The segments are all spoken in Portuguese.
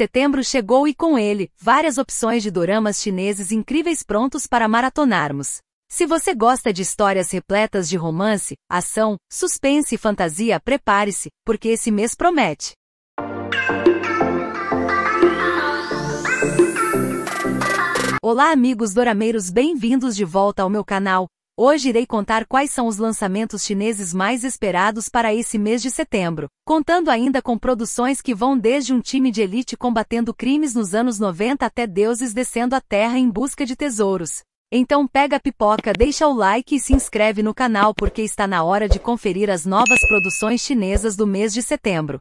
Setembro chegou e com ele, várias opções de doramas chineses incríveis prontos para maratonarmos. Se você gosta de histórias repletas de romance, ação, suspense e fantasia, prepare-se, porque esse mês promete. Olá amigos dorameiros, bem-vindos de volta ao meu canal. Hoje irei contar quais são os lançamentos chineses mais esperados para esse mês de setembro, contando ainda com produções que vão desde um time de elite combatendo crimes nos anos 90 até deuses descendo a terra em busca de tesouros. Então pega a pipoca, deixa o like e se inscreve no canal porque está na hora de conferir as novas produções chinesas do mês de setembro.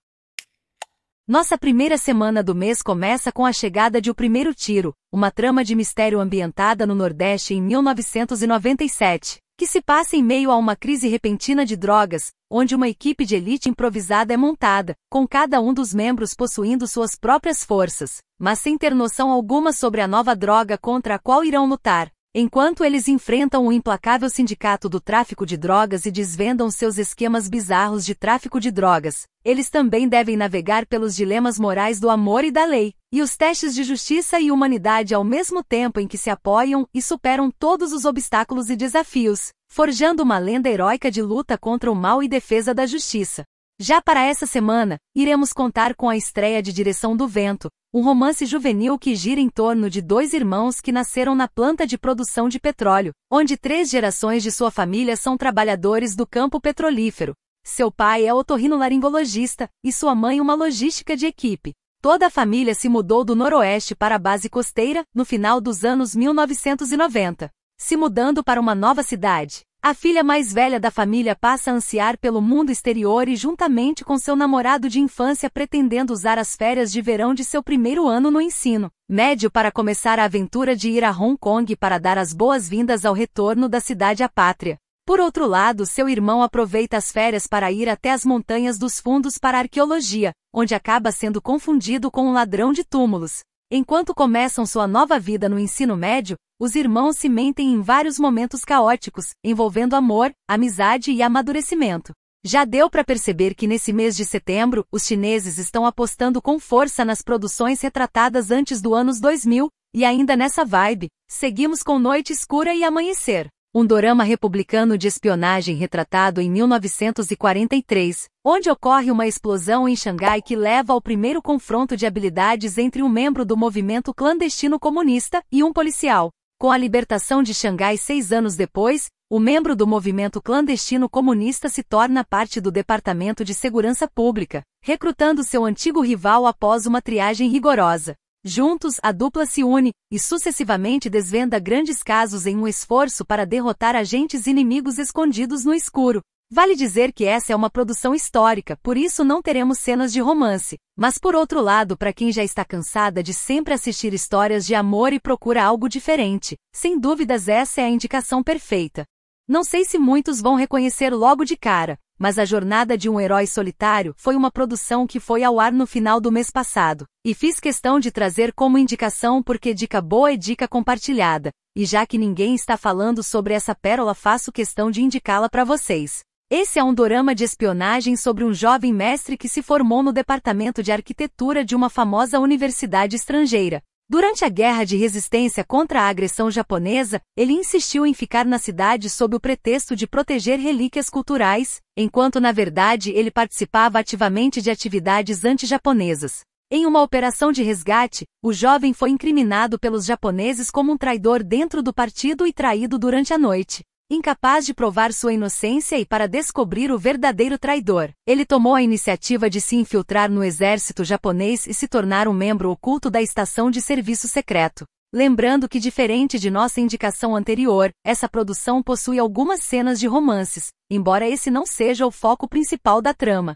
Nossa primeira semana do mês começa com a chegada de O Primeiro Tiro, uma trama de mistério ambientada no Nordeste em 1997, que se passa em meio a uma crise repentina de drogas, onde uma equipe de elite improvisada é montada, com cada um dos membros possuindo suas próprias forças, mas sem ter noção alguma sobre a nova droga contra a qual irão lutar. Enquanto eles enfrentam o implacável sindicato do tráfico de drogas e desvendam seus esquemas bizarros de tráfico de drogas, eles também devem navegar pelos dilemas morais do amor e da lei, e os testes de justiça e humanidade ao mesmo tempo em que se apoiam e superam todos os obstáculos e desafios, forjando uma lenda heróica de luta contra o mal e defesa da justiça. Já para essa semana, iremos contar com a estreia de Direção do Vento, um romance juvenil que gira em torno de dois irmãos que nasceram na planta de produção de petróleo, onde três gerações de sua família são trabalhadores do campo petrolífero. Seu pai é otorrinolaringologista e sua mãe uma logística de equipe. Toda a família se mudou do noroeste para a base costeira no final dos anos 1990, se mudando para uma nova cidade, a filha mais velha da família passa a ansiar pelo mundo exterior e juntamente com seu namorado de infância pretendendo usar as férias de verão de seu primeiro ano no ensino médio para começar a aventura de ir a Hong Kong para dar as boas-vindas ao retorno da cidade à pátria. Por outro lado, seu irmão aproveita as férias para ir até as montanhas dos fundos para arqueologia, onde acaba sendo confundido com um ladrão de túmulos, Enquanto começam sua nova vida no ensino médio, os irmãos se mentem em vários momentos caóticos, envolvendo amor, amizade e amadurecimento. Já deu para perceber que nesse mês de setembro, os chineses estão apostando com força nas produções retratadas antes do anos 2000, e ainda nessa vibe, seguimos com Noite Escura e Amanhecer um dorama republicano de espionagem retratado em 1943, onde ocorre uma explosão em Xangai que leva ao primeiro confronto de habilidades entre um membro do movimento clandestino comunista e um policial. Com a libertação de Xangai seis anos depois, o membro do movimento clandestino comunista se torna parte do Departamento de Segurança Pública, recrutando seu antigo rival após uma triagem rigorosa. Juntos, a dupla se une e sucessivamente desvenda grandes casos em um esforço para derrotar agentes inimigos escondidos no escuro. Vale dizer que essa é uma produção histórica, por isso não teremos cenas de romance. Mas por outro lado, para quem já está cansada de sempre assistir histórias de amor e procura algo diferente, sem dúvidas essa é a indicação perfeita. Não sei se muitos vão reconhecer logo de cara, mas A Jornada de um Herói Solitário foi uma produção que foi ao ar no final do mês passado, e fiz questão de trazer como indicação porque dica boa é dica compartilhada, e já que ninguém está falando sobre essa pérola, faço questão de indicá-la para vocês. Esse é um dorama de espionagem sobre um jovem mestre que se formou no departamento de arquitetura de uma famosa universidade estrangeira Durante a guerra de resistência contra a agressão japonesa, ele insistiu em ficar na cidade sob o pretexto de proteger relíquias culturais, enquanto na verdade ele participava ativamente de atividades anti-japonesas. Em uma operação de resgate, o jovem foi incriminado pelos japoneses como um traidor dentro do partido e traído durante a noite. Incapaz de provar sua inocência e para descobrir o verdadeiro traidor, ele tomou a iniciativa de se infiltrar no exército japonês e se tornar um membro oculto da estação de serviço secreto. Lembrando que, diferente de nossa indicação anterior, essa produção possui algumas cenas de romances, embora esse não seja o foco principal da trama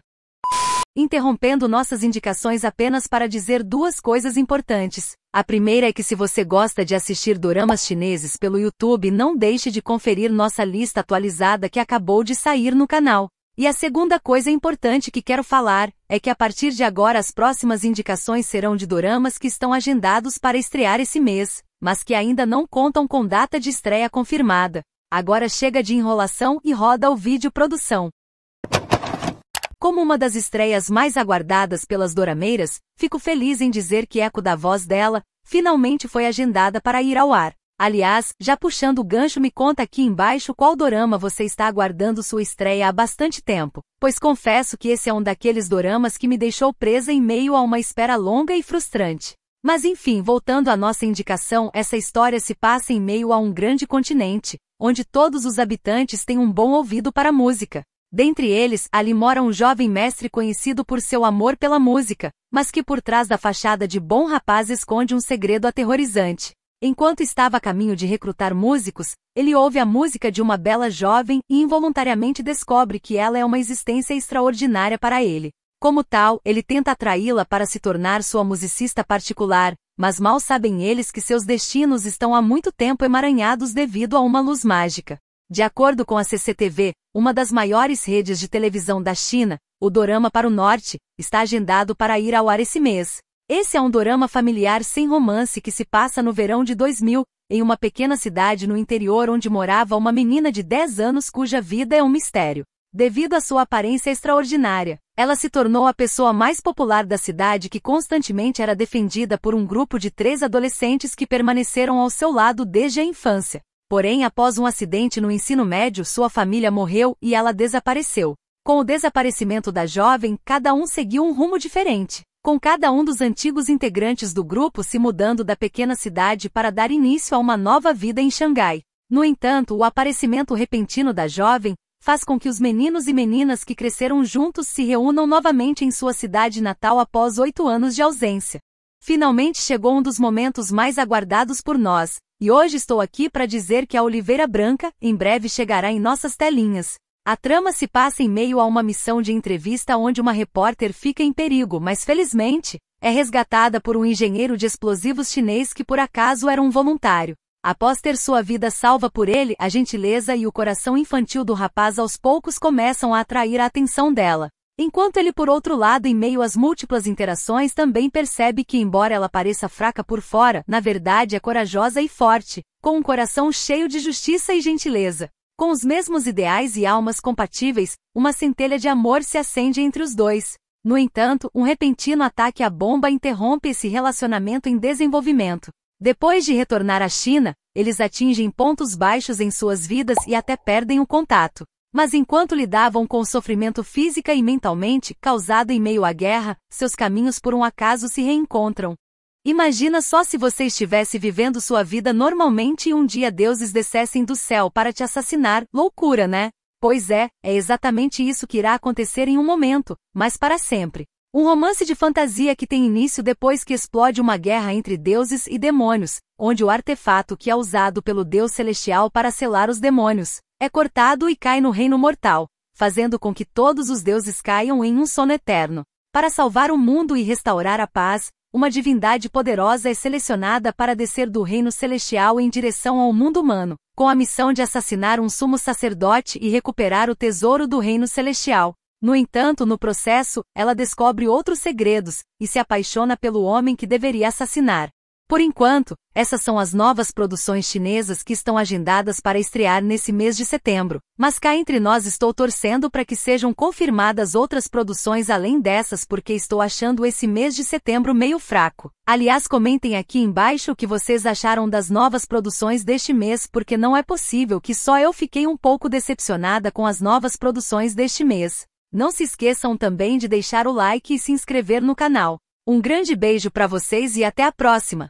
interrompendo nossas indicações apenas para dizer duas coisas importantes. A primeira é que se você gosta de assistir doramas chineses pelo YouTube, não deixe de conferir nossa lista atualizada que acabou de sair no canal. E a segunda coisa importante que quero falar é que a partir de agora as próximas indicações serão de doramas que estão agendados para estrear esse mês, mas que ainda não contam com data de estreia confirmada. Agora chega de enrolação e roda o vídeo produção. Como uma das estreias mais aguardadas pelas dorameiras, fico feliz em dizer que Eco da Voz dela finalmente foi agendada para ir ao ar. Aliás, já puxando o gancho, me conta aqui embaixo qual dorama você está aguardando sua estreia há bastante tempo, pois confesso que esse é um daqueles doramas que me deixou presa em meio a uma espera longa e frustrante. Mas enfim, voltando à nossa indicação, essa história se passa em meio a um grande continente, onde todos os habitantes têm um bom ouvido para música. Dentre eles, ali mora um jovem mestre conhecido por seu amor pela música, mas que por trás da fachada de bom rapaz esconde um segredo aterrorizante. Enquanto estava a caminho de recrutar músicos, ele ouve a música de uma bela jovem e involuntariamente descobre que ela é uma existência extraordinária para ele. Como tal, ele tenta atraí-la para se tornar sua musicista particular, mas mal sabem eles que seus destinos estão há muito tempo emaranhados devido a uma luz mágica. De acordo com a CCTV, uma das maiores redes de televisão da China, o Dorama para o Norte, está agendado para ir ao ar esse mês. Esse é um dorama familiar sem romance que se passa no verão de 2000, em uma pequena cidade no interior onde morava uma menina de 10 anos cuja vida é um mistério. Devido à sua aparência extraordinária, ela se tornou a pessoa mais popular da cidade que constantemente era defendida por um grupo de três adolescentes que permaneceram ao seu lado desde a infância. Porém, após um acidente no ensino médio, sua família morreu e ela desapareceu. Com o desaparecimento da jovem, cada um seguiu um rumo diferente, com cada um dos antigos integrantes do grupo se mudando da pequena cidade para dar início a uma nova vida em Xangai. No entanto, o aparecimento repentino da jovem faz com que os meninos e meninas que cresceram juntos se reúnam novamente em sua cidade natal após oito anos de ausência. Finalmente chegou um dos momentos mais aguardados por nós, e hoje estou aqui para dizer que a Oliveira Branca em breve chegará em nossas telinhas. A trama se passa em meio a uma missão de entrevista onde uma repórter fica em perigo, mas felizmente, é resgatada por um engenheiro de explosivos chinês que por acaso era um voluntário. Após ter sua vida salva por ele, a gentileza e o coração infantil do rapaz aos poucos começam a atrair a atenção dela. Enquanto ele por outro lado em meio às múltiplas interações também percebe que embora ela pareça fraca por fora, na verdade é corajosa e forte, com um coração cheio de justiça e gentileza. Com os mesmos ideais e almas compatíveis, uma centelha de amor se acende entre os dois. No entanto, um repentino ataque à bomba interrompe esse relacionamento em desenvolvimento. Depois de retornar à China, eles atingem pontos baixos em suas vidas e até perdem o contato. Mas enquanto lidavam com o sofrimento física e mentalmente causado em meio à guerra, seus caminhos por um acaso se reencontram. Imagina só se você estivesse vivendo sua vida normalmente e um dia deuses descessem do céu para te assassinar, loucura, né? Pois é, é exatamente isso que irá acontecer em um momento, mas para sempre. Um romance de fantasia que tem início depois que explode uma guerra entre deuses e demônios, onde o artefato que é usado pelo deus celestial para selar os demônios, é cortado e cai no reino mortal, fazendo com que todos os deuses caiam em um sono eterno. Para salvar o mundo e restaurar a paz, uma divindade poderosa é selecionada para descer do reino celestial em direção ao mundo humano, com a missão de assassinar um sumo sacerdote e recuperar o tesouro do reino celestial. No entanto, no processo, ela descobre outros segredos e se apaixona pelo homem que deveria assassinar. Por enquanto, essas são as novas produções chinesas que estão agendadas para estrear nesse mês de setembro, mas cá entre nós estou torcendo para que sejam confirmadas outras produções além dessas porque estou achando esse mês de setembro meio fraco. Aliás, comentem aqui embaixo o que vocês acharam das novas produções deste mês porque não é possível que só eu fiquei um pouco decepcionada com as novas produções deste mês. Não se esqueçam também de deixar o like e se inscrever no canal. Um grande beijo para vocês e até a próxima!